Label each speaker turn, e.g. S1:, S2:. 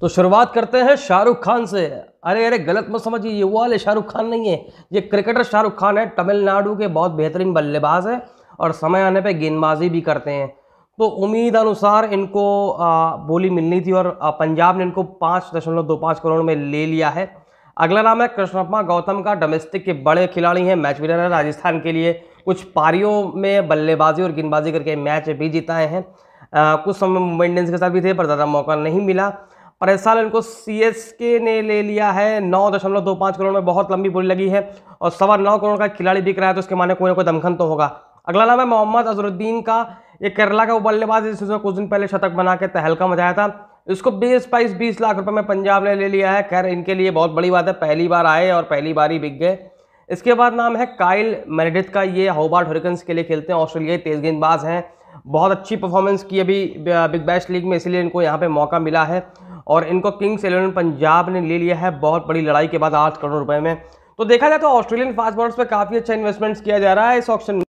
S1: तो शुरुआत करते हैं शाहरुख खान से अरे अरे गलत मत समझिए ये वो वाले शाहरुख खान नहीं है ये क्रिकेटर शाहरुख खान है तमिलनाडु के बहुत बेहतरीन बल्लेबाज है और समय आने पे गेंदबाजी भी करते हैं तो उम्मीद अनुसार इनको बोली मिलनी थी और पंजाब ने इनको पाँच दशमलव दो पाँच करोड़ में ले लिया है अगला नाम है कृष्णप्मा गौतम का डोमेस्टिक के बड़े खिलाड़ी हैं मैच विनर है राजस्थान के लिए कुछ पारियों में बल्लेबाजी और गेंदबाजी करके मैच भी जिताए हैं कुछ समय मुंबई इंडियंस के साथ भी थे पर ज़्यादा मौका नहीं मिला और इस साल इनको सीएसके ने ले लिया है नौ दशमलव दो पाँच करोड़ में बहुत लंबी बोली लगी है और सवा नौ करोड़ का खिलाड़ी बिक रहा है तो उसके माने कोई ना कोई दमखन तो होगा अगला नाम है मोहम्मद अजरुद्दीन का ये केरला का वो बल्लेबाज जिसने कुछ दिन पहले शतक बना के तहलका मचाया था इसको बीस बाईस बीस लाख रुपये में पंजाब ने ले लिया है खैर इनके लिए बहुत बड़ी बात है पहली बार आए और पहली बार ही बिक गए इसके बाद नाम है काइल मेरेडिथ का ये होबार्ट हरिकन्स के लिए खेलते हैं ऑस्ट्रेलिया तेज गेंदबाज हैं बहुत अच्छी परफॉर्मेंस की अभी बिग बैश लीग में इसलिए इनको यहाँ पे मौका मिला है और इनको किंग्स इलेवन पंजाब ने ले लिया है बहुत बड़ी लड़ाई के बाद आठ करोड़ रुपए में तो देखा जाए तो ऑस्ट्रेलियन फास्ट बॉलर्स पर काफ़ी अच्छा इन्वेस्टमेंट्स किया जा रहा है इस ऑप्शन